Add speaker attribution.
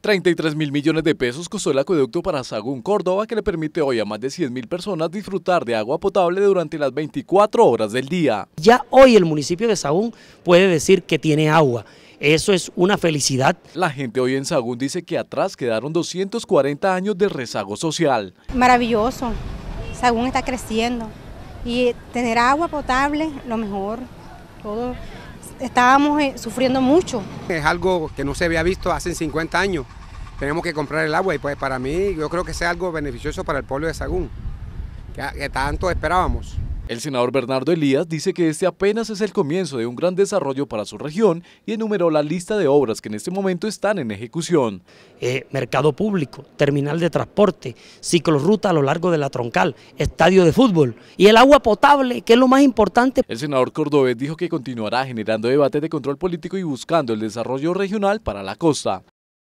Speaker 1: 33 mil millones de pesos costó el acueducto para Sagún, Córdoba, que le permite hoy a más de 100 mil personas disfrutar de agua potable durante las 24 horas del día.
Speaker 2: Ya hoy el municipio de Sagún puede decir que tiene agua. Eso es una felicidad.
Speaker 1: La gente hoy en Sagún dice que atrás quedaron 240 años de rezago social.
Speaker 3: Maravilloso. Sagún está creciendo y tener agua potable, lo mejor, todo estábamos eh, sufriendo mucho.
Speaker 4: Es algo que no se había visto hace 50 años. Tenemos que comprar el agua y pues para mí yo creo que sea algo beneficioso para el pueblo de Sagún, que ah, tanto esperábamos.
Speaker 1: El senador Bernardo Elías dice que este apenas es el comienzo de un gran desarrollo para su región y enumeró la lista de obras que en este momento están en ejecución.
Speaker 2: Eh, mercado público, terminal de transporte, ciclorruta a lo largo de la troncal, estadio de fútbol y el agua potable, que es lo más importante. El senador Cordobés dijo que continuará
Speaker 1: generando debate de control político y buscando el desarrollo regional para la costa.